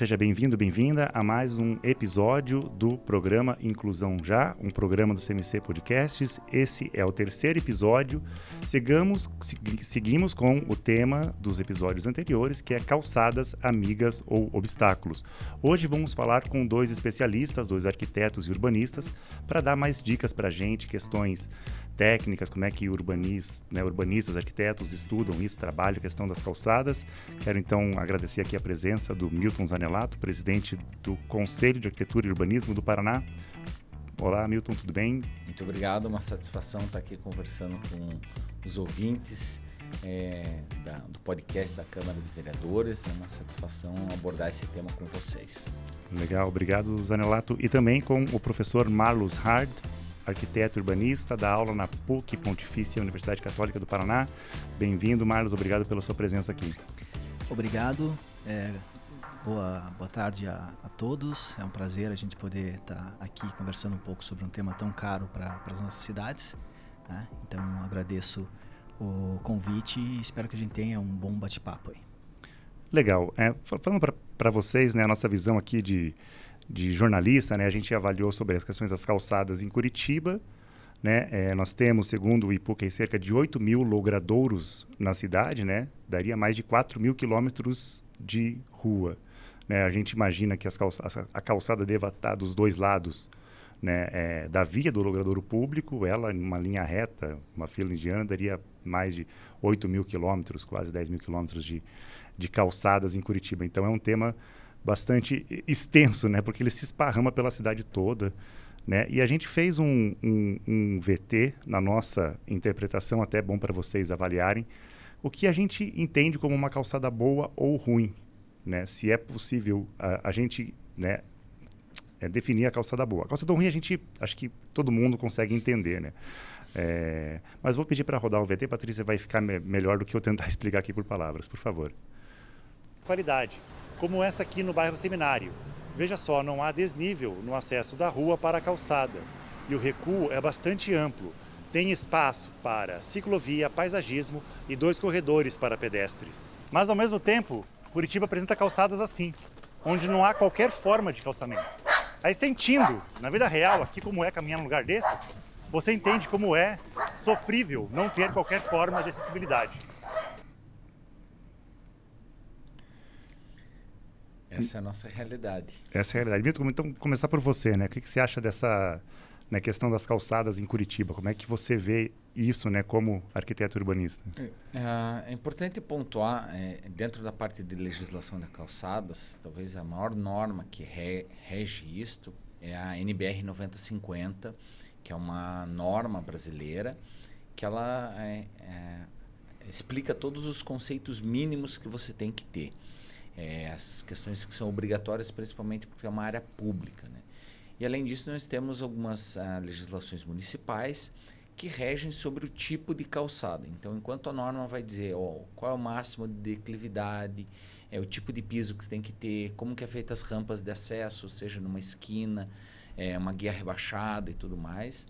seja bem-vindo, bem-vinda a mais um episódio do programa Inclusão Já, um programa do CMC Podcasts. Esse é o terceiro episódio. seguimos com o tema dos episódios anteriores, que é calçadas, amigas ou obstáculos. Hoje vamos falar com dois especialistas, dois arquitetos e urbanistas, para dar mais dicas para a gente, questões técnicas, como é que urbanis, né, urbanistas, arquitetos estudam isso, trabalham a questão das calçadas. Quero então agradecer aqui a presença do Milton Zanelato, presidente do Conselho de Arquitetura e Urbanismo do Paraná. Olá, Milton, tudo bem? Muito obrigado, uma satisfação estar aqui conversando com os ouvintes. É, da, do podcast da Câmara dos Vereadores. É uma satisfação abordar esse tema com vocês. Legal, obrigado, Zanelato. E também com o professor Marlos Hard, arquiteto urbanista, dá aula na PUC Pontifícia Universidade Católica do Paraná. Bem-vindo, Marlos, obrigado pela sua presença aqui. Obrigado. É, boa, boa tarde a, a, todos. É um prazer a gente poder estar tá aqui conversando um pouco sobre um tema tão caro para as nossas cidades. Né? Então, agradeço o convite e espero que a gente tenha um bom bate-papo aí. Legal. É, falando para vocês, né, a nossa visão aqui de de jornalista, né, a gente avaliou sobre as questões das calçadas em Curitiba. Né? É, nós temos, segundo o IPUC, cerca de 8 mil logradouros na cidade, né? daria mais de 4 mil quilômetros de rua. Né? A gente imagina que calça a calçada deva estar dos dois lados né? É, da via do logradouro público, ela, em uma linha reta, uma fila indiana, daria mais de 8 mil quilômetros, quase 10 mil quilômetros de, de calçadas em Curitiba. Então, é um tema bastante extenso, né? Porque ele se esparrama pela cidade toda, né? E a gente fez um, um, um VT na nossa interpretação, até é bom para vocês avaliarem, o que a gente entende como uma calçada boa ou ruim, né? Se é possível a, a gente, né? É definir a calçada boa. A calçada ruim a gente, acho que todo mundo consegue entender, né? É, mas vou pedir para rodar o VT, Patrícia vai ficar me melhor do que eu tentar explicar aqui por palavras, por favor. Qualidade como essa aqui no bairro Seminário. Veja só, não há desnível no acesso da rua para a calçada e o recuo é bastante amplo. Tem espaço para ciclovia, paisagismo e dois corredores para pedestres. Mas ao mesmo tempo, Curitiba apresenta calçadas assim, onde não há qualquer forma de calçamento. Aí sentindo, na vida real, aqui como é caminhar num lugar desses, você entende como é sofrível não ter qualquer forma de acessibilidade. Essa é a nossa realidade. Essa é a realidade. Milton, então, começar por você, né? O que, que você acha dessa né, questão das calçadas em Curitiba? Como é que você vê isso, né, como arquiteto urbanista? É, é importante pontuar, é, dentro da parte de legislação de calçadas, talvez a maior norma que re, rege isto é a NBR 9050, que é uma norma brasileira que ela é, é, explica todos os conceitos mínimos que você tem que ter é, as questões que são obrigatórias, principalmente porque é uma área pública. Né? E além disso, nós temos algumas ah, legislações municipais que regem sobre o tipo de calçada. Então, enquanto a norma vai dizer ó, qual é o máximo de declividade, é o tipo de piso que você tem que ter, como que é feita as rampas de acesso, seja numa esquina, é, uma guia rebaixada e tudo mais,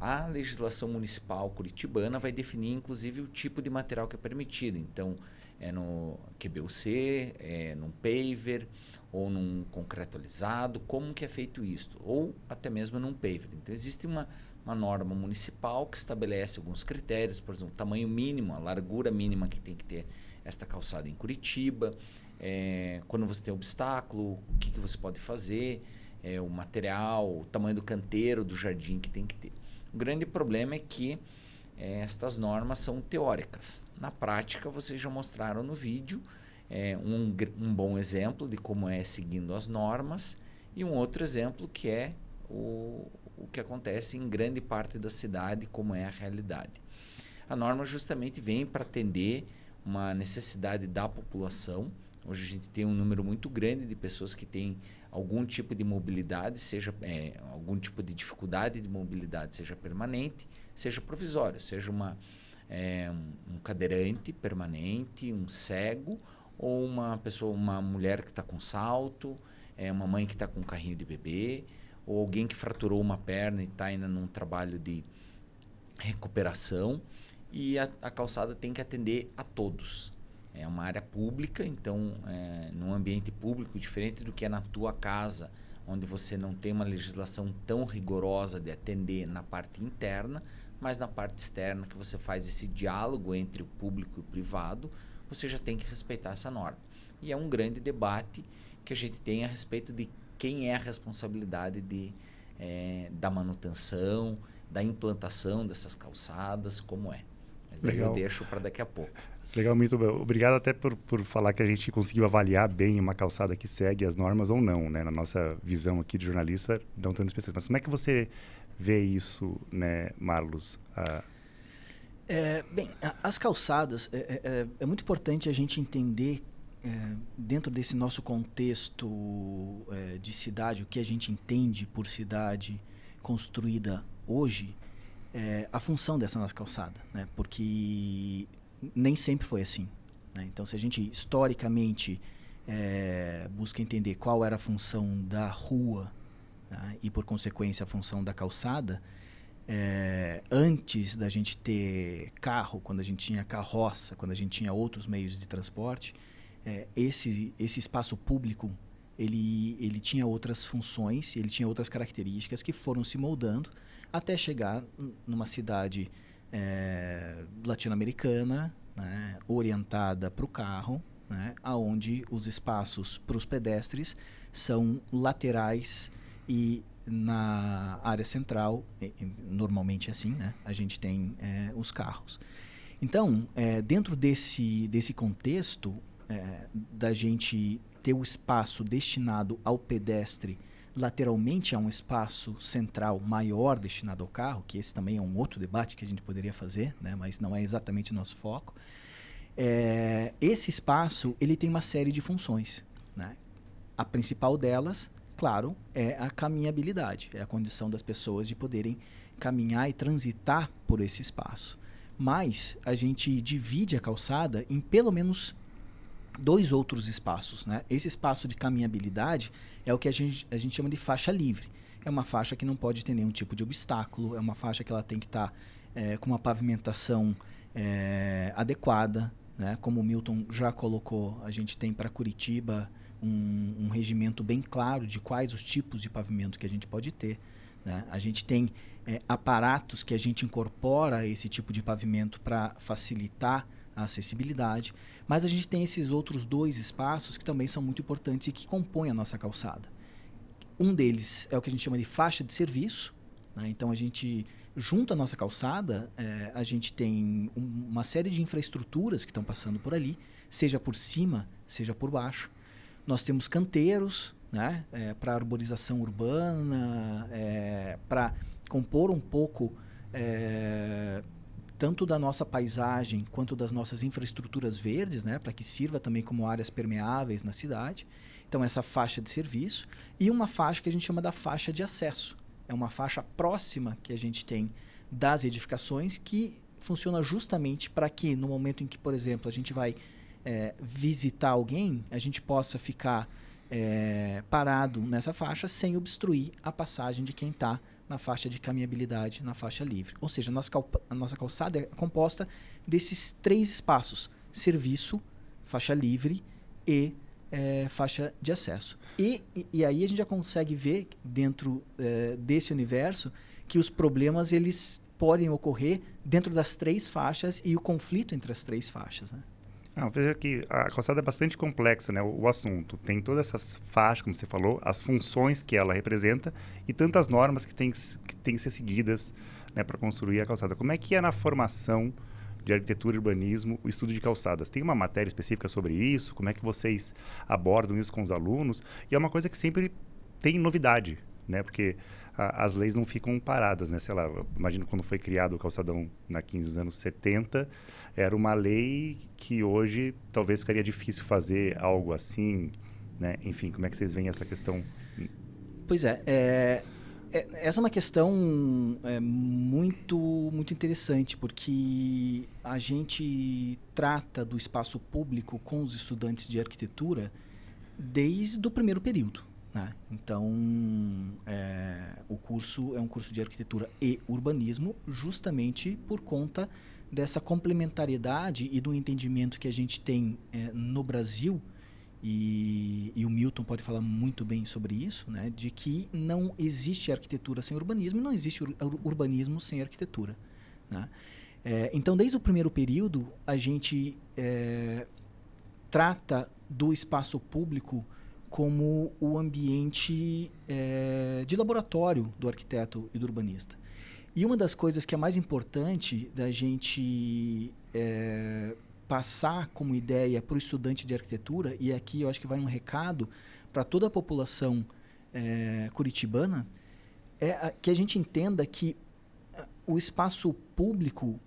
a legislação municipal curitibana vai definir, inclusive, o tipo de material que é permitido. Então, é no QBUC, é num paver ou num concreto alisado, como que é feito isto, ou até mesmo num paver. Então existe uma, uma norma municipal que estabelece alguns critérios, por exemplo, o tamanho mínimo, a largura mínima que tem que ter esta calçada em Curitiba, é, quando você tem obstáculo, o que, que você pode fazer, é, o material, o tamanho do canteiro, do jardim que tem que ter. O grande problema é que é, estas normas são teóricas. Na prática, vocês já mostraram no vídeo é, um, um, bom exemplo de como é seguindo as normas e um outro exemplo que é o, o que acontece em grande parte da cidade, como é a realidade. A norma justamente vem para atender uma necessidade da população Hoje a gente tem um número muito grande de pessoas que têm algum tipo de mobilidade, seja é, algum tipo de dificuldade de mobilidade, seja permanente, seja provisório, seja uma, é, um cadeirante permanente, um cego ou uma pessoa, uma mulher que está com salto, é, uma mãe que está com um carrinho de bebê ou alguém que fraturou uma perna e está ainda num trabalho de recuperação e a, a calçada tem que atender a todos é uma área pública, então, é, num ambiente público, diferente do que é na tua casa, onde você não tem uma legislação tão rigorosa de atender na parte interna, mas na parte externa, que você faz esse diálogo entre o público e o privado, você já tem que respeitar essa norma. E é um grande debate que a gente tem a respeito de quem é a responsabilidade de, é, da manutenção, da implantação dessas calçadas, como é. Mas daí Legal. eu deixo para daqui a pouco. Legal, muito obrigado até por, por falar que a gente conseguiu avaliar bem uma calçada que segue as normas ou não, né? Na nossa visão aqui de jornalista, não tanto especialista. Mas como é que você vê isso, né, Marlos? Ah. É, bem, as calçadas, é, é, é, é, muito importante a gente entender é, dentro desse nosso contexto é, de cidade, o que a gente entende por cidade construída hoje, é, a função dessa nossa calçada, né? Porque nem sempre foi assim. Né? Então, se a gente historicamente é, busca entender qual era a função da rua né? e, por consequência, a função da calçada, é, antes da gente ter carro, quando a gente tinha carroça, quando a gente tinha outros meios de transporte, é, esse, esse espaço público ele, ele tinha outras funções, ele tinha outras características que foram se moldando até chegar numa cidade é, latino-americana, né, orientada para o carro, né, aonde os espaços para os pedestres são laterais e na área central, normalmente é assim, né, a gente tem é, os carros. Então, é, dentro desse, desse contexto é, da gente ter o espaço destinado ao pedestre Lateralmente há um espaço central maior destinado ao carro, que esse também é um outro debate que a gente poderia fazer, né? mas não é exatamente o nosso foco. É, esse espaço ele tem uma série de funções. Né? A principal delas, claro, é a caminhabilidade, é a condição das pessoas de poderem caminhar e transitar por esse espaço. Mas a gente divide a calçada em pelo menos dois outros espaços. Né? Esse espaço de caminhabilidade é o que a gente, a gente chama de faixa livre. É uma faixa que não pode ter nenhum tipo de obstáculo, é uma faixa que ela tem que estar tá, é, com uma pavimentação é, adequada. Né? Como o Milton já colocou, a gente tem para Curitiba um, um regimento bem claro de quais os tipos de pavimento que a gente pode ter. Né? A gente tem é, aparatos que a gente incorpora esse tipo de pavimento para facilitar a acessibilidade, mas a gente tem esses outros dois espaços que também são muito importantes e que compõem a nossa calçada. Um deles é o que a gente chama de faixa de serviço, né? então a gente junto à nossa calçada, é, a gente tem um, uma série de infraestruturas que estão passando por ali, seja por cima, seja por baixo. Nós temos canteiros né, é, para arborização urbana, é, para compor um pouco tanto da nossa paisagem quanto das nossas infraestruturas verdes, né, para que sirva também como áreas permeáveis na cidade. Então, essa faixa de serviço e uma faixa que a gente chama da faixa de acesso. É uma faixa próxima que a gente tem das edificações que funciona justamente para que, no momento em que, por exemplo, a gente vai é, visitar alguém, a gente possa ficar é, parado nessa faixa sem obstruir a passagem de quem está na faixa de caminhabilidade, na faixa livre. Ou seja, a nossa, a nossa calçada é composta desses três espaços: serviço, faixa livre e é, faixa de acesso. E, e, e, aí a gente já consegue ver dentro é, desse universo que os problemas eles podem ocorrer dentro das três faixas e o conflito entre as três faixas. Né? Não, veja que a calçada é bastante complexa, né? O, o, assunto tem todas essas faixas, como você falou, as funções que ela representa e tantas normas que têm que, tem que ser seguidas né, para construir a calçada. Como é que é na formação de arquitetura e urbanismo o estudo de calçadas? Tem uma matéria específica sobre isso? Como é que vocês abordam isso com os alunos? E é uma coisa que sempre tem novidade, né? Porque a, as leis não ficam paradas, né? Sei lá, imagino quando foi criado o calçadão na 15 dos anos 70, era uma lei que hoje talvez ficaria difícil fazer algo assim, né? Enfim, como é que vocês veem essa questão? Pois é, é, é essa é uma questão é, muito muito interessante porque a gente trata do espaço público com os estudantes de arquitetura desde o primeiro período né? Então, é, o curso é um curso de arquitetura e urbanismo, justamente por conta dessa complementariedade e do entendimento que a gente tem é, no Brasil, e, e, o Milton pode falar muito bem sobre isso, né? de que não existe arquitetura sem urbanismo e não existe ur urbanismo sem arquitetura. Né? É, então, desde o primeiro período, a gente é, trata do espaço público como o ambiente é, de laboratório do arquiteto e do urbanista. E uma das coisas que é mais importante da gente é, passar como ideia para o estudante de arquitetura, e aqui eu acho que vai um recado para toda a população é, curitibana, é a, que a gente entenda que é, o espaço público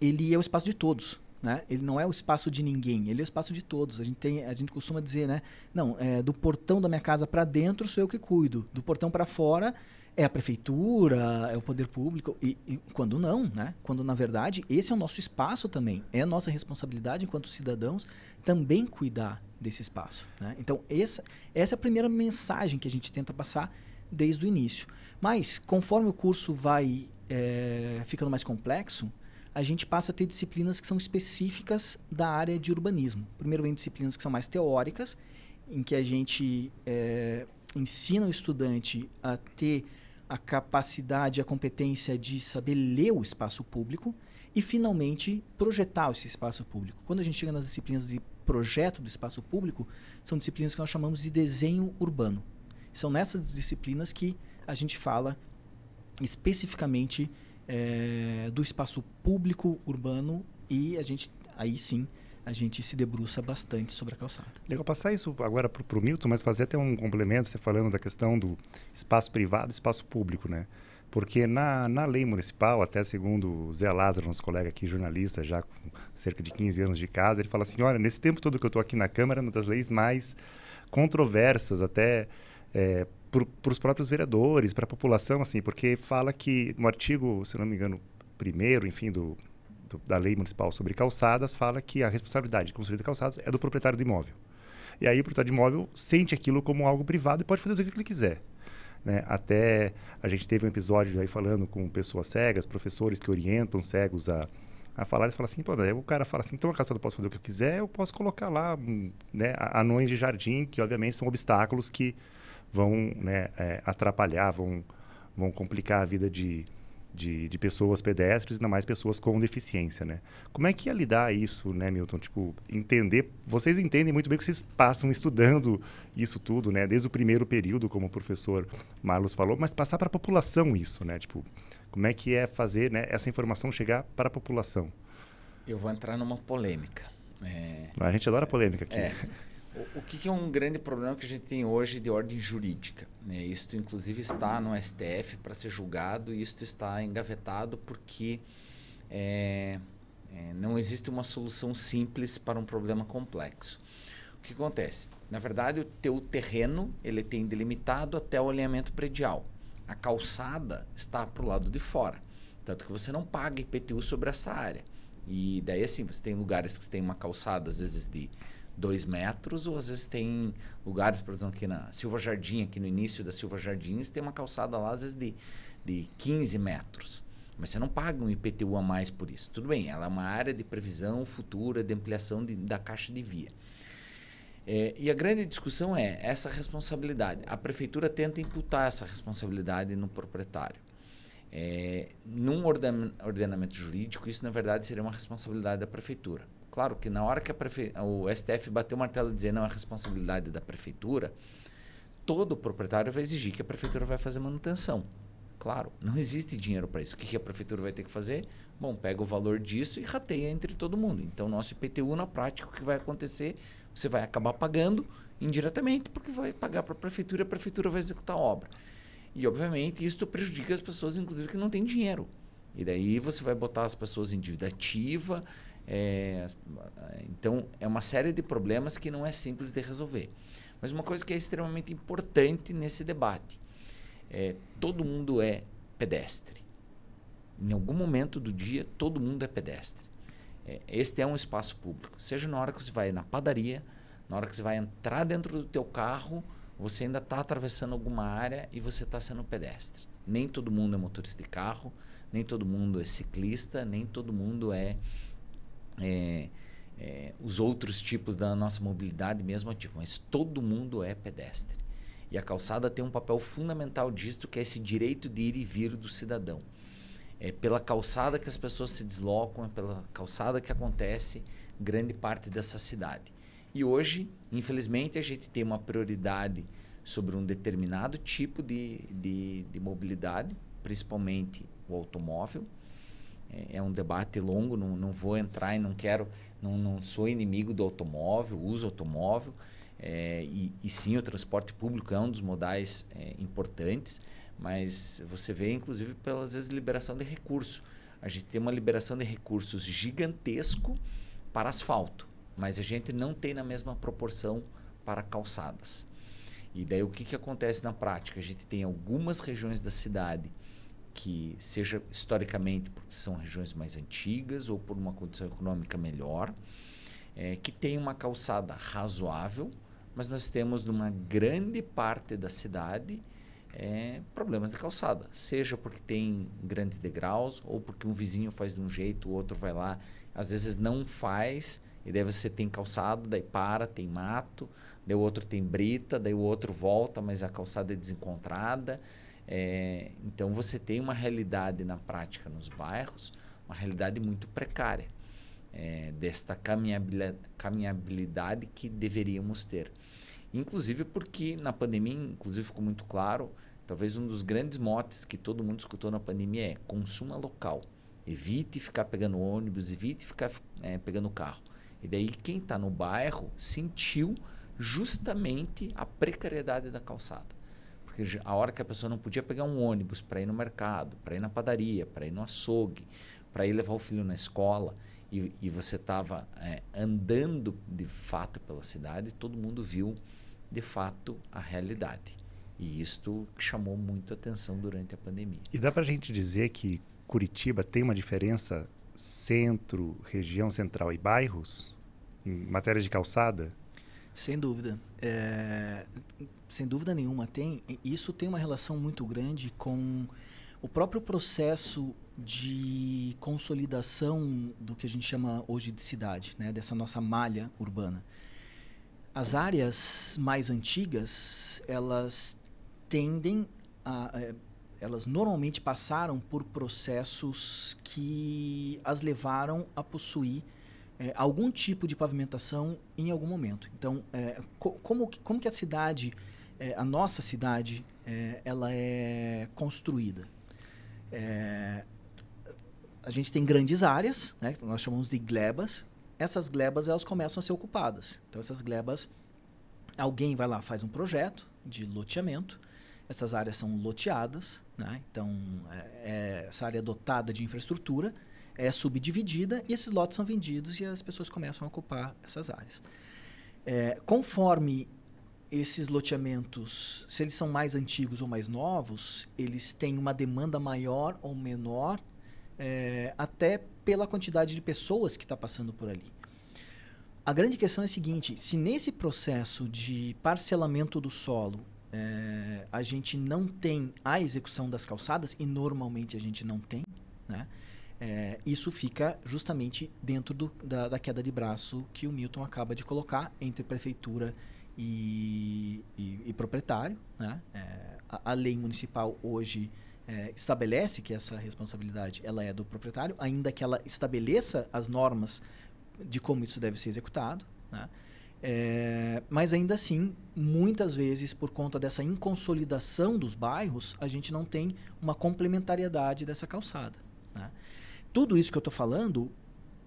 ele é o espaço de todos. Né? Ele não é o espaço de ninguém, ele é o espaço de todos. A gente tem, a gente costuma dizer, né? Não, é, do portão da minha casa para dentro sou eu que cuido. Do portão para fora é a prefeitura, é o poder público. E, e, quando não, né? Quando na verdade esse é o nosso espaço também, é a nossa responsabilidade enquanto cidadãos também cuidar desse espaço. Né? Então essa, essa é a primeira mensagem que a gente tenta passar desde o início. Mas conforme o curso vai é, ficando mais complexo a gente passa a ter disciplinas que são específicas da área de urbanismo. Primeiro vem disciplinas que são mais teóricas, em que a gente é, ensina o estudante a ter a capacidade, a competência de saber ler o espaço público e, finalmente, projetar esse espaço público. Quando a gente chega nas disciplinas de projeto do espaço público, são disciplinas que nós chamamos de desenho urbano. São nessas disciplinas que a gente fala especificamente é, do espaço público urbano e a gente, aí sim, a gente se debruça bastante sobre a calçada. Legal passar isso agora para o Milton, mas fazer até um complemento, você falando da questão do espaço privado e espaço público, né? Porque na, na lei municipal, até segundo o Zé Lázaro, nosso colega aqui, jornalista, já com cerca de 15 anos de casa, ele fala assim, olha, nesse tempo todo que eu estou aqui na Câmara, é uma das leis mais controversas, até é, para os próprios vereadores, para a população, assim, porque fala que no artigo, se não me engano, primeiro, enfim, do, do, da lei municipal sobre calçadas, fala que a responsabilidade de construir calçadas é do proprietário do imóvel. E aí o proprietário de imóvel sente aquilo como algo privado e pode fazer o que ele quiser. Né? Até a gente teve um episódio aí falando com pessoas cegas, professores que orientam cegos a, a falar, eles falam assim, pô, o cara fala assim, então a calçada eu posso fazer o que eu quiser, eu posso colocar lá hum, né, anões de jardim, que obviamente são obstáculos que vão né, é, atrapalhar, vão, vão complicar a vida de, de, de, pessoas pedestres, ainda mais pessoas com deficiência, né? Como é que ia é lidar isso, né, Milton? Tipo, entender... Vocês entendem muito bem que vocês passam estudando isso tudo, né? Desde o primeiro período, como o professor Marlos falou, mas passar para a população isso, né? Tipo, como é que é fazer né, essa informação chegar para a população? Eu vou entrar numa polêmica. É... A gente adora polêmica aqui. É. O, o que, que, é um grande problema que a gente tem hoje de ordem jurídica? Né? Isso, inclusive, está no STF para ser julgado e isso está engavetado porque é, é, não existe uma solução simples para um problema complexo. O que acontece? Na verdade, o teu terreno ele tem delimitado até o alinhamento predial. A calçada está para o lado de fora, tanto que você não paga IPTU sobre essa área. E daí, assim, você tem lugares que tem uma calçada, às vezes, de dois metros, ou às vezes tem lugares, por exemplo, aqui na Silva Jardim, aqui no início da Silva Jardins, tem uma calçada lá, às vezes, de, de 15 metros. Mas você não paga um IPTU a mais por isso. Tudo bem, ela é uma área de previsão futura, de ampliação de, da caixa de via. É, e a grande discussão é essa responsabilidade. A prefeitura tenta imputar essa responsabilidade no proprietário. É, num ordenamento jurídico, isso na verdade seria uma responsabilidade da prefeitura. Claro que na hora que prefe... o STF bateu o martelo e dizer não é responsabilidade da prefeitura, todo proprietário vai exigir que a prefeitura vai fazer manutenção. Claro, não existe dinheiro para isso. O que a prefeitura vai ter que fazer? Bom, pega o valor disso e rateia entre todo mundo. Então, nosso IPTU, na prática, o que vai acontecer? Você vai acabar pagando indiretamente, porque vai pagar para a prefeitura e a prefeitura vai executar a obra. E, obviamente, isso prejudica as pessoas, inclusive, que não têm dinheiro. E daí você vai botar as pessoas em dívida ativa, é, então, é uma série de problemas que não é simples de resolver. Mas uma coisa que é extremamente importante nesse debate é todo mundo é pedestre. Em algum momento do dia, todo mundo é pedestre. É, este é um espaço público. Seja na hora que você vai na padaria, na hora que você vai entrar dentro do teu carro, você ainda está atravessando alguma área e você está sendo pedestre. Nem todo mundo é motorista de carro, nem todo mundo é ciclista, nem todo mundo é é, é, os outros tipos da nossa mobilidade mesmo ativo, mas todo mundo é pedestre. E a calçada tem um papel fundamental disto, que é esse direito de ir e vir do cidadão. É pela calçada que as pessoas se deslocam, é pela calçada que acontece grande parte dessa cidade. E hoje, infelizmente, a gente tem uma prioridade sobre um determinado tipo de, de, de mobilidade, principalmente o automóvel, é, é, um debate longo, não, não vou entrar e não quero, não, não sou inimigo do automóvel, uso automóvel, é, e, e, sim, o transporte público é um dos modais é, importantes, mas você vê, inclusive, pelas vezes, liberação de recurso. A gente tem uma liberação de recursos gigantesco para asfalto, mas a gente não tem na mesma proporção para calçadas. E daí o que, que acontece na prática? A gente tem algumas regiões da cidade que seja historicamente porque são regiões mais antigas ou por uma condição econômica melhor, é, que tem uma calçada razoável, mas nós temos numa grande parte da cidade é, problemas de calçada, seja porque tem grandes degraus ou porque um vizinho faz de um jeito, o outro vai lá, às vezes não faz e daí você tem calçado, daí para, tem mato, daí o outro tem brita, daí o outro volta, mas a calçada é desencontrada. É, então você tem uma realidade na prática nos bairros, uma realidade muito precária é, desta caminhabilidade, que deveríamos ter. Inclusive porque na pandemia, inclusive ficou muito claro, talvez um dos grandes motes que todo mundo escutou na pandemia é consuma local. Evite ficar pegando ônibus, evite ficar é, pegando carro. E daí quem está no bairro sentiu justamente a precariedade da calçada. Porque a hora que a pessoa não podia pegar um ônibus para ir no mercado, para ir na padaria, para ir no açougue, para ir levar o filho na escola, e, e você estava é, andando de fato pela cidade, todo mundo viu de fato a realidade. E isto chamou muito atenção durante a pandemia. E dá para a gente dizer que Curitiba tem uma diferença centro, região central e bairros em matéria de calçada? Sem dúvida. É, sem dúvida nenhuma tem. Isso tem uma relação muito grande com o próprio processo de consolidação do que a gente chama hoje de cidade, né? dessa nossa malha urbana. As áreas mais antigas, elas tendem a. É, elas normalmente passaram por processos que as levaram a possuir é, algum tipo de pavimentação em algum momento. Então, é, co como, que, como que a cidade é, a nossa cidade é, ela é construída. É, a gente tem grandes áreas, né, nós chamamos de glebas. Essas glebas elas começam a ser ocupadas. Então essas glebas, alguém vai lá faz um projeto de loteamento. Essas áreas são loteadas, né? então é, é, essa área é dotada de infraestrutura é subdividida e esses lotes são vendidos e as pessoas começam a ocupar essas áreas. É, conforme esses loteamentos, se eles são mais antigos ou mais novos, eles têm uma demanda maior ou menor, é, até pela quantidade de pessoas que está passando por ali. A grande questão é a seguinte: se nesse processo de parcelamento do solo é, a gente não tem a execução das calçadas, e normalmente a gente não tem, né? É, isso fica justamente dentro do, da, da, queda de braço que o Milton acaba de colocar entre prefeitura e e, e, e proprietário. Né? É, a, a, lei municipal hoje é, estabelece que essa responsabilidade ela é do proprietário, ainda que ela estabeleça as normas de como isso deve ser executado. Né? É, mas ainda assim, muitas vezes, por conta dessa inconsolidação dos bairros, a gente não tem uma complementariedade dessa calçada. Né? Tudo isso que eu estou falando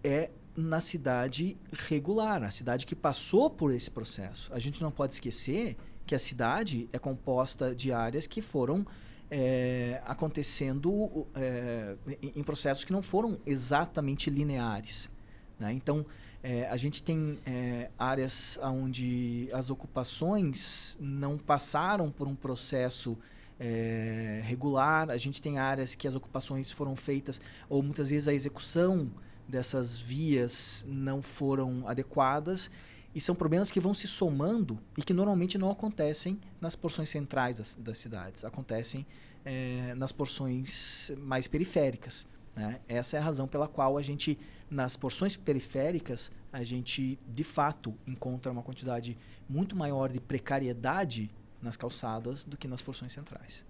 é na cidade regular, a cidade que passou por esse processo. A gente não pode esquecer que a cidade é composta de áreas que foram é, acontecendo é, em processos que não foram exatamente lineares. Né? Então, é, a gente tem áreas onde as ocupações não passaram por um processo regular, a gente tem áreas que as ocupações foram feitas, ou muitas vezes a execução dessas vias não foram adequadas e são problemas que vão se somando e que normalmente não acontecem nas porções centrais das, das cidades, acontecem é, nas porções mais periféricas. Né? Essa é a razão pela qual a gente, nas porções periféricas, a gente de fato encontra uma quantidade muito maior de precariedade nas calçadas do que nas porções centrais.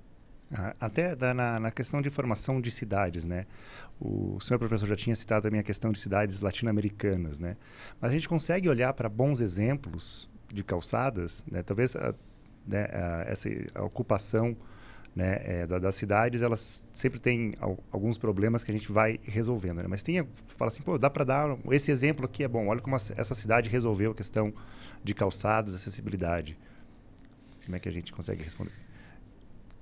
Ah, até na, na, questão de formação de cidades, né? O senhor professor já tinha citado também a questão de cidades latino-americanas, né? Mas a gente consegue olhar para bons exemplos de calçadas, né? Talvez a, né, a, essa ocupação né, é, da, das cidades, elas sempre têm al, alguns problemas que a gente vai resolvendo, né? Mas tem, fala assim, pô, dá para dar esse exemplo aqui é bom. Olha como essa cidade resolveu a questão de calçadas, acessibilidade. Como é que a gente consegue responder?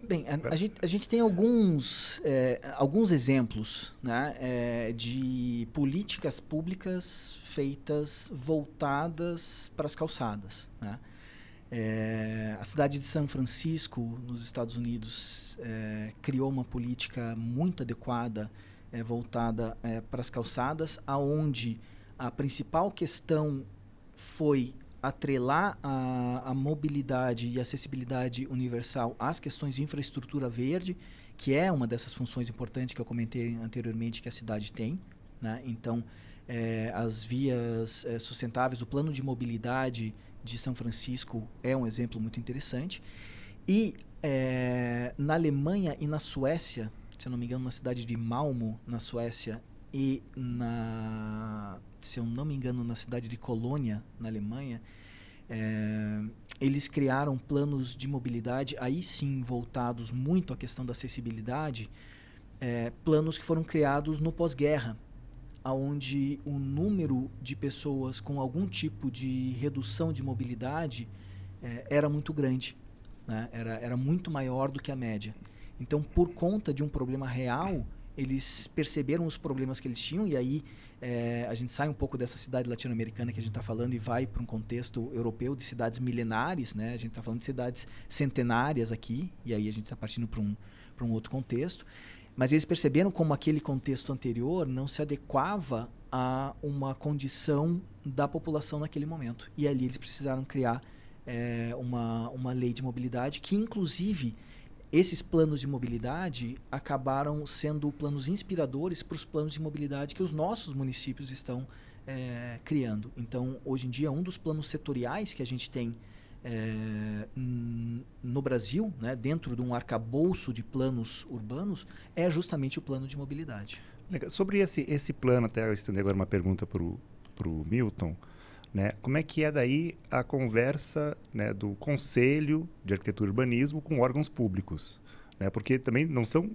Bem, a, a, gente, a gente tem alguns, é, alguns exemplos né, é, de políticas públicas feitas voltadas para as calçadas. Né? É, a cidade de São Francisco, nos Estados Unidos, é, criou uma política muito adequada é, voltada é, para as calçadas, aonde a principal questão foi atrelar a, a mobilidade e acessibilidade universal às questões de infraestrutura verde, que é uma dessas funções importantes que eu comentei anteriormente que a cidade tem. Né? Então, é, as vias é, sustentáveis, o plano de mobilidade de São Francisco é um exemplo muito interessante. E é, na Alemanha e na Suécia, se não me engano, na cidade de Malmo, na Suécia, e na, se eu não me engano, na cidade de Colônia, na Alemanha, é, eles criaram planos de mobilidade, aí sim voltados muito à questão da acessibilidade, é, planos que foram criados no pós-guerra, aonde o número de pessoas com algum tipo de redução de mobilidade é, era muito grande, né? era, era muito maior do que a média. Então, por conta de um problema real eles perceberam os problemas que eles tinham e aí é, a gente sai um pouco dessa cidade latino-americana que a gente está falando e vai para um contexto europeu de cidades milenares, né? A gente está falando de cidades centenárias aqui e aí a gente está partindo para um para um outro contexto, mas eles perceberam como aquele contexto anterior não se adequava a uma condição da população naquele momento e ali eles precisaram criar é, uma uma lei de mobilidade que inclusive esses planos de mobilidade acabaram sendo planos inspiradores para os planos de mobilidade que os nossos municípios estão é, criando. Então, hoje em dia, um dos planos setoriais que a gente tem é, no Brasil, né, dentro de um arcabouço de planos urbanos, é justamente o plano de mobilidade. Sobre esse, esse plano, até eu estender agora uma pergunta para o Milton. Né? Como é que é daí a conversa né, do Conselho de Arquitetura e Urbanismo com órgãos públicos? Né? Porque também não são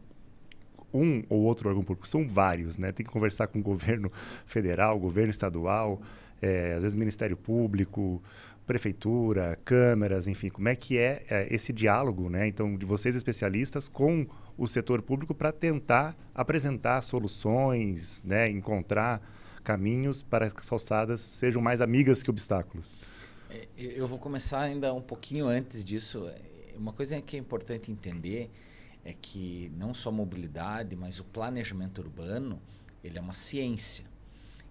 um ou outro órgão público, são vários. Né? Tem que conversar com o governo federal, governo estadual, é, às vezes Ministério Público, Prefeitura, câmaras, enfim. Como é que é, é esse diálogo né? então, de vocês especialistas com o setor público para tentar apresentar soluções, né? encontrar caminhos para que as calçadas sejam mais amigas que obstáculos. É, eu vou começar ainda um pouquinho antes disso. É, uma coisa que é importante entender é que não só a mobilidade, mas o planejamento urbano, ele é uma ciência.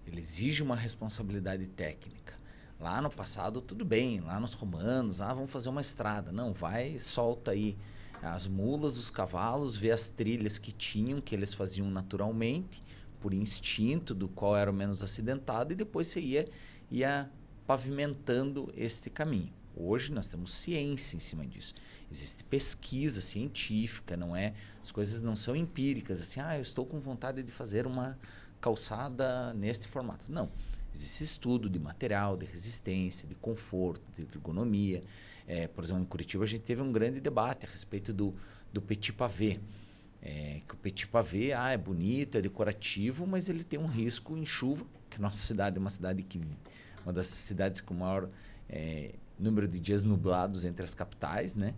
Ele exige uma responsabilidade técnica. Lá no passado, tudo bem, lá nos romanos, ah, vamos fazer uma estrada. Não, vai, solta aí as mulas, os cavalos, vê as trilhas que tinham, que eles faziam naturalmente, por instinto do qual era o menos acidentado e depois você ia, ia pavimentando este caminho. Hoje nós temos ciência em cima disso. Existe pesquisa científica, não é? As coisas não são empíricas, assim, ah, eu estou com vontade de fazer uma calçada neste formato. Não. Existe estudo de material, de resistência, de conforto, de ergonomia. É, por exemplo, em Curitiba a gente teve um grande debate a respeito do, do petit pavé. É, que o petit pavê, ah, é bonito, é decorativo, mas ele tem um risco em chuva, que a nossa cidade é uma cidade que uma das cidades com maior é, número de dias nublados entre as capitais, né?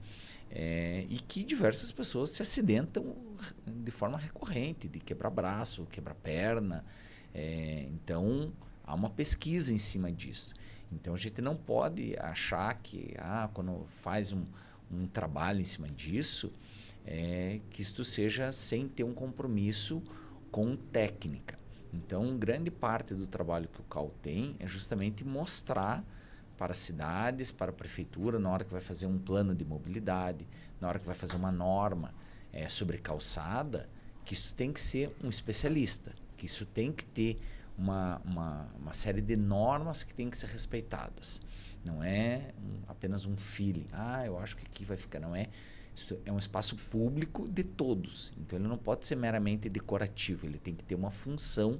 É, e que diversas pessoas se acidentam de forma recorrente, de quebrar braço, quebrar perna. É, então, há uma pesquisa em cima disso. Então, a gente não pode achar que, ah, quando faz um, um trabalho em cima disso, é que isto seja sem ter um compromisso com técnica. Então, grande parte do trabalho que o CAL tem é justamente mostrar para cidades, para a prefeitura, na hora que vai fazer um plano de mobilidade, na hora que vai fazer uma norma é, sobre calçada, que isso tem que ser um especialista, que isso tem que ter uma, uma, uma série de normas que tem que ser respeitadas. Não é um, apenas um feeling. Ah, eu acho que aqui vai ficar. Não é isso é um espaço público de todos. Então ele não pode ser meramente decorativo, ele tem que ter uma função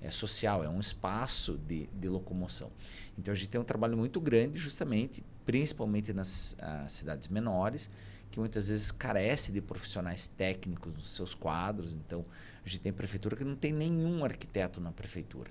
é, social, é um espaço de, de locomoção. Então a gente tem um trabalho muito grande, justamente, principalmente nas ah, cidades menores, que muitas vezes carece de profissionais técnicos nos seus quadros. Então a gente tem prefeitura que não tem nenhum arquiteto na prefeitura.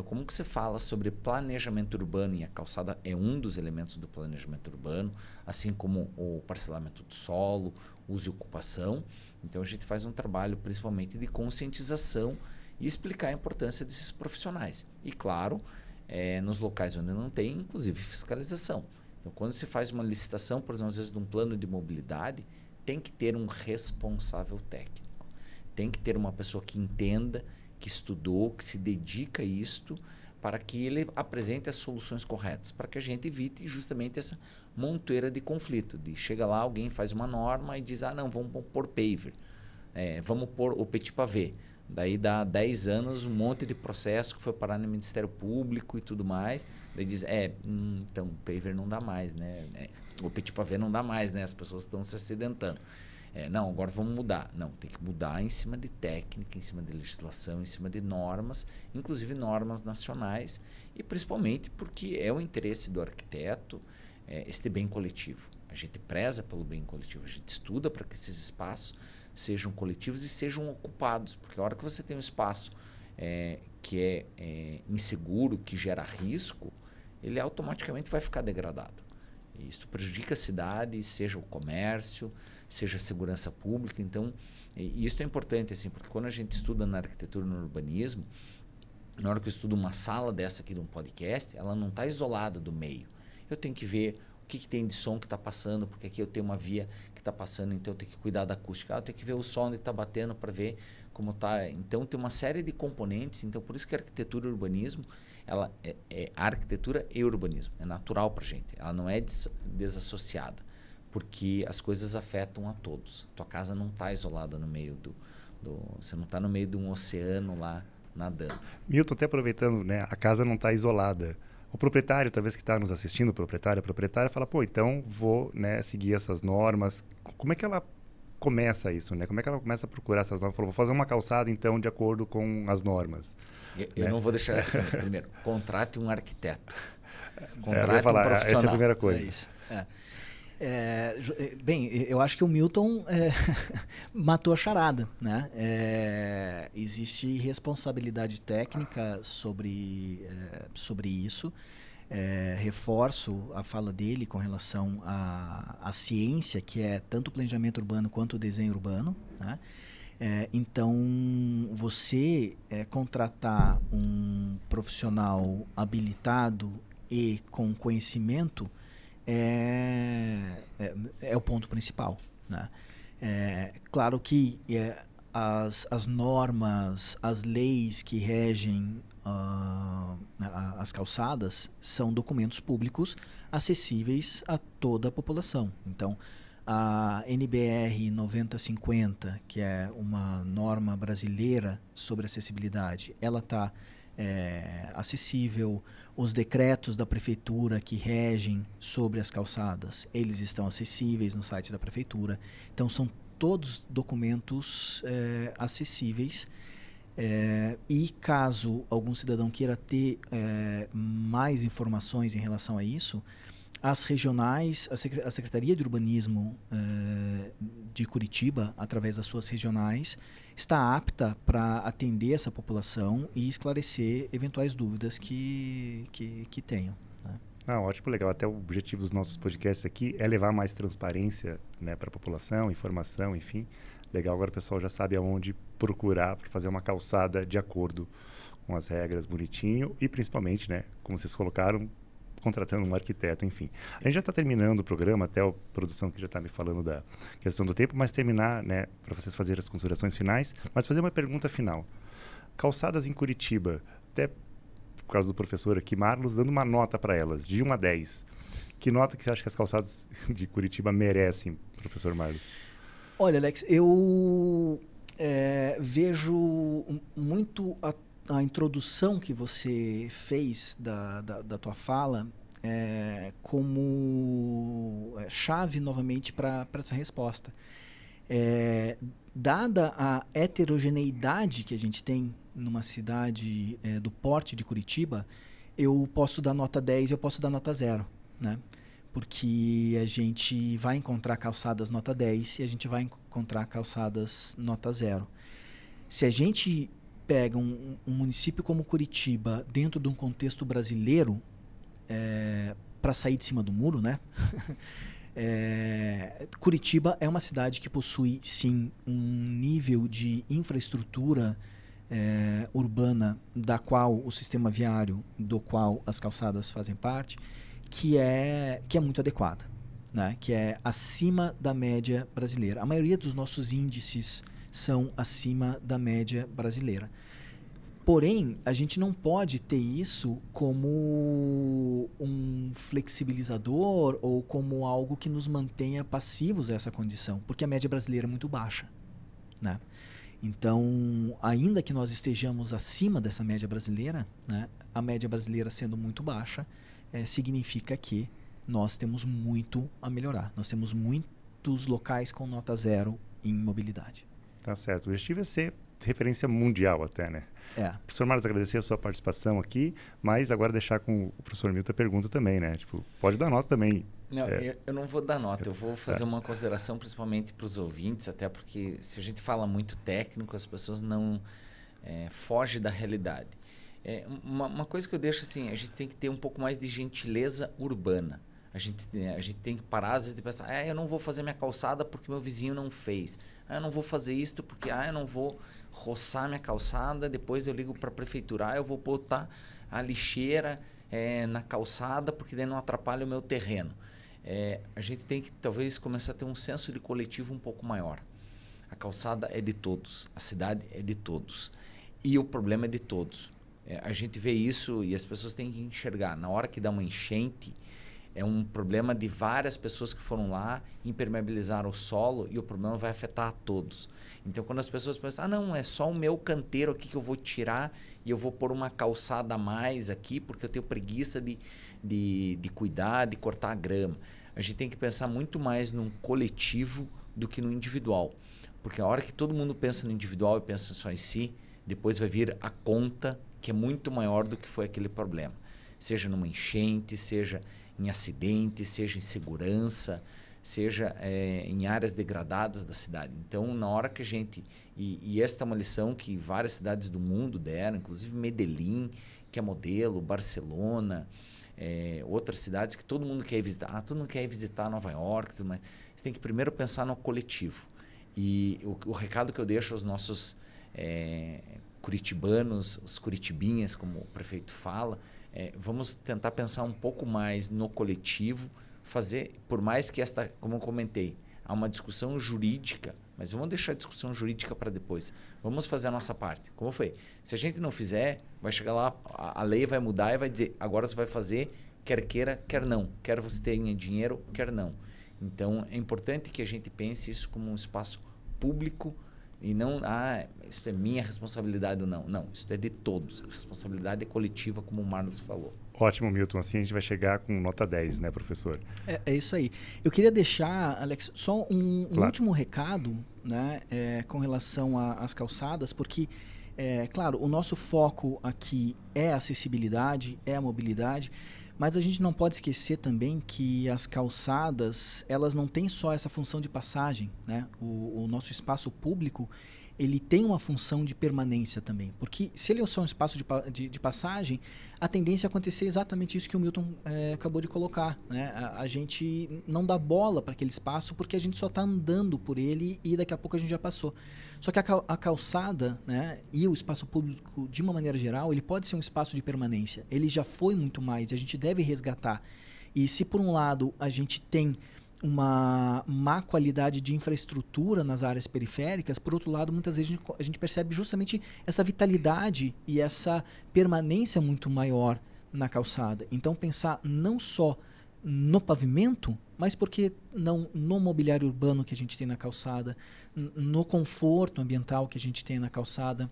Então, como que você fala sobre planejamento urbano e a calçada é um dos elementos do planejamento urbano, assim como o parcelamento do solo, uso e ocupação. Então, a gente faz um trabalho principalmente de conscientização e explicar a importância desses profissionais. E, claro, é, nos locais onde não tem, inclusive, fiscalização. Então, quando se faz uma licitação, por exemplo, às vezes de um plano de mobilidade, tem que ter um responsável técnico. Tem que ter uma pessoa que entenda que estudou, que se dedica a isto, para que ele apresente as soluções corretas, para que a gente evite justamente essa monteira de conflito, de chega lá, alguém faz uma norma e diz, ah, não, vamos pôr paver, é, vamos pôr o petit pavé. Daí dá 10 anos, um monte de processo que foi parar no Ministério Público e tudo mais. Daí diz, é, hum, então, paver não dá mais, né? É, o petit pavé não dá mais, né? As pessoas estão se acidentando. É, não, agora vamos mudar. Não, tem que mudar em cima de técnica, em cima de legislação, em cima de normas, inclusive normas nacionais, e principalmente porque é o interesse do arquiteto é, este bem coletivo. A gente preza pelo bem coletivo, a gente estuda para que esses espaços sejam coletivos e sejam ocupados, porque a hora que você tem um espaço é, que é, é, inseguro, que gera risco, ele automaticamente vai ficar degradado. Isso prejudica a cidade, seja o comércio, seja segurança pública. Então, e isso é importante, assim, porque quando a gente estuda na arquitetura e no urbanismo, na hora que eu estudo uma sala dessa aqui de um podcast, ela não está isolada do meio. Eu tenho que ver o que, que tem de som que está passando, porque aqui eu tenho uma via que está passando, então eu tenho que cuidar da acústica. Ah, eu tenho que ver o som onde está batendo para ver como está. Então tem uma série de componentes. Então por isso que a arquitetura e urbanismo, ela é, é arquitetura e urbanismo. É natural para gente. Ela não é des desassociada porque as coisas afetam a todos. Tua casa não está isolada no meio do, do você não está no meio de um oceano lá nadando. Milton, até aproveitando, né? A casa não está isolada. O proprietário, talvez que está nos assistindo, o proprietário, a proprietária fala, pô, então vou, né, seguir essas normas. Como é que ela começa isso, né? Como é que ela começa a procurar essas normas? Falou, vou fazer uma calçada, então, de acordo com as normas. Eu, eu né? não vou deixar isso. Primeiro, contrate um arquiteto. É, contrate é, falar, um ah, profissional. Essa é a primeira coisa. É isso. É. É, é, bem, eu acho que o Milton é, matou a charada. Né? É, existe responsabilidade técnica sobre, é, sobre isso. É, reforço a fala dele com relação à ciência, que é tanto o planejamento urbano quanto o desenho urbano. Né? então, você contratar um profissional habilitado e com conhecimento é, é, é o ponto principal. Né? É, claro que é, as, as normas, as leis que regem uh, as calçadas são documentos públicos acessíveis a toda a população. Então, a NBR 9050, que é uma norma brasileira sobre acessibilidade, ela está é, acessível. Os decretos da prefeitura que regem sobre as calçadas, eles estão acessíveis no site da prefeitura. Então são todos documentos é, acessíveis. É, e caso algum cidadão queira ter é, mais informações em relação a isso, as regionais, a, Secretaria de Urbanismo de Curitiba, através das suas regionais, está apta para atender essa população e esclarecer eventuais dúvidas que, que, que tenham. Né? Ah, ótimo, legal. Até o objetivo dos nossos podcasts aqui é levar mais transparência né, para a população, informação, enfim. Legal, agora o pessoal já sabe aonde procurar para fazer uma calçada de acordo com as regras bonitinho e principalmente, né, como vocês colocaram, contratando um arquiteto, enfim. A gente já está terminando o programa, até a produção que já está me falando da questão do tempo, mas terminar, né, para vocês fazerem as considerações finais, mas fazer uma pergunta final. Calçadas em Curitiba, até por causa do professor aqui, Marlos, dando uma nota para elas, de 1 a 10. Que nota que você acha que as calçadas de Curitiba merecem, professor Marlos? Olha, Alex, eu é, vejo muito a a introdução que você fez da, da, da tua fala é, como é, chave novamente para essa resposta. É, dada a heterogeneidade que a gente tem numa cidade é, do porte de Curitiba, eu posso dar nota 10 eu posso dar nota 0, né? Porque a gente vai encontrar calçadas nota 10 e a gente vai encontrar calçadas nota 0. Se a gente pega um, um município como Curitiba dentro de um contexto brasileiro é, para sair de cima do muro, né? é, Curitiba é uma cidade que possui sim um nível de infraestrutura é, urbana da qual o sistema viário, do qual as calçadas fazem parte, que é que é muito adequada, né? Que é acima da média brasileira. A maioria dos nossos índices são acima da média brasileira. Porém, a gente não pode ter isso como um flexibilizador ou como algo que nos mantenha passivos a essa condição, porque a média brasileira é muito baixa. Né? Então, ainda que nós estejamos acima dessa média brasileira, né, a média brasileira sendo muito baixa, é, significa que nós temos muito a melhorar. Nós temos muitos locais com nota zero em mobilidade. Tá certo. O objetivo é ser referência mundial até, né? É. Professor Marcos, agradecer a sua participação aqui, mas agora deixar com o professor Milton a pergunta também, né? Tipo, pode dar nota também. Não, é. eu, eu, não vou dar nota, eu vou tá. fazer uma consideração principalmente para os ouvintes, até porque se a gente fala muito técnico, as pessoas não é, fogem da realidade. É, uma, uma coisa que eu deixo assim, a gente tem que ter um pouco mais de gentileza urbana. A gente, né, a gente tem que parar às vezes de pensar, é, eu não vou fazer minha calçada porque meu vizinho não fez. Ah, eu não vou fazer isto porque, ah, eu não vou roçar minha calçada, depois eu ligo para a prefeitura, ah, eu vou botar a lixeira é, na calçada porque daí não atrapalha o meu terreno. É, a gente tem que talvez começar a ter um senso de coletivo um pouco maior. A calçada é de todos, a cidade é de todos e o problema é de todos. É, a gente vê isso e as pessoas têm que enxergar. Na hora que dá uma enchente, é um problema de várias pessoas que foram lá, impermeabilizaram o solo e o problema vai afetar a todos. Então, quando as pessoas pensam, ah, não, é só o meu canteiro aqui que eu vou tirar e eu vou pôr uma calçada a mais aqui, porque eu tenho preguiça de, de, de cuidar, de cortar a grama. A gente tem que pensar muito mais num coletivo do que no individual. Porque a hora que todo mundo pensa no individual e pensa só em si, depois vai vir a conta que é muito maior do que foi aquele problema. Seja numa enchente, seja em acidente, seja em segurança, seja é, em áreas degradadas da cidade. Então, na hora que a gente. E, e, esta é uma lição que várias cidades do mundo deram, inclusive Medellín, que é modelo, Barcelona, é, outras cidades que todo mundo quer visitar. Ah, todo mundo quer visitar Nova York, tudo Você tem que primeiro pensar no coletivo. E o, o recado que eu deixo aos nossos é, curitibanos, os curitibinhas, como o prefeito fala, é, vamos tentar pensar um pouco mais no coletivo, fazer, por mais que esta, como eu comentei, há uma discussão jurídica, mas vamos deixar a discussão jurídica para depois. Vamos fazer a nossa parte. Como foi? Se a gente não fizer, vai chegar lá, a, a lei vai mudar e vai dizer, agora você vai fazer, quer queira, quer não. Quer você tenha dinheiro, quer não. Então, é importante que a gente pense isso como um espaço público, e não, ah, isso é minha responsabilidade ou não. Não, isso é de todos. A responsabilidade é coletiva, como o Marlos falou. Ótimo, Milton. Assim a gente vai chegar com nota 10, né, professor? É, é isso aí. Eu queria deixar, Alex, só um, um claro. último recado né, é, com relação às calçadas, porque, é, claro, o nosso foco aqui é a acessibilidade, é a mobilidade, mas a gente não pode esquecer também que as calçadas, elas não têm só essa função de passagem, né? O, o nosso espaço público, ele tem uma função de permanência também. Porque se ele é só um espaço de, de, de passagem, a tendência é acontecer exatamente isso que o Milton é, acabou de colocar. Né? A, a gente não dá bola para aquele espaço porque a gente só está andando por ele e daqui a pouco a gente já passou. Só que a, a calçada né, e o espaço público, de uma maneira geral, ele pode ser um espaço de permanência. Ele já foi muito mais e a gente deve resgatar. E se por um lado a gente tem uma má qualidade de infraestrutura nas áreas periféricas, por outro lado, muitas vezes a gente percebe justamente essa vitalidade e essa permanência muito maior na calçada. Então, pensar não só no pavimento, mas porque não no mobiliário urbano que a gente tem na calçada, no conforto ambiental que a gente tem na calçada,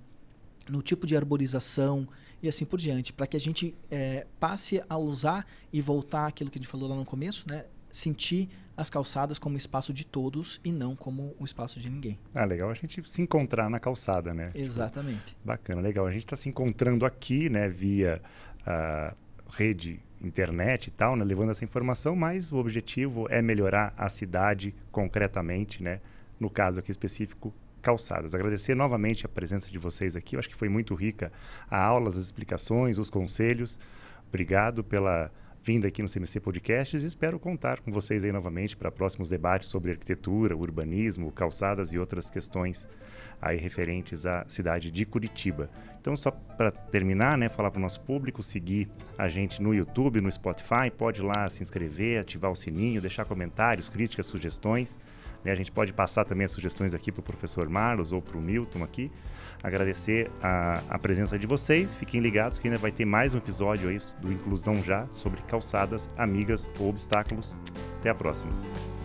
no tipo de arborização e assim por diante, para que a gente é, passe a usar e voltar aquilo que a gente falou lá no começo, né? sentir as calçadas como espaço de todos e não como um espaço de ninguém. Ah, legal a gente se encontrar na calçada, né? Tipo, Exatamente. Tipo, bacana, legal. A gente está se encontrando aqui, né, via uh, rede internet e tal, né, levando essa informação, mas o objetivo é melhorar a cidade concretamente, né? No caso aqui específico, calçadas. Agradecer novamente a presença de vocês aqui. Eu acho que foi muito rica a aula, as explicações, os conselhos. Obrigado pela Vindo aqui no CMC Podcasts e espero contar com vocês aí novamente para próximos debates sobre arquitetura, urbanismo, calçadas e outras questões aí referentes à cidade de Curitiba. Então, só para terminar, né, falar para o nosso público, seguir a gente no YouTube, no Spotify, pode ir lá se inscrever, ativar o sininho, deixar comentários, críticas, sugestões. Né? A gente pode passar também as sugestões aqui para o professor Marlos ou para o Milton aqui agradecer a, a, presença de vocês. Fiquem ligados que ainda vai ter mais um episódio aí do Inclusão Já sobre calçadas, amigas ou obstáculos. Até a próxima.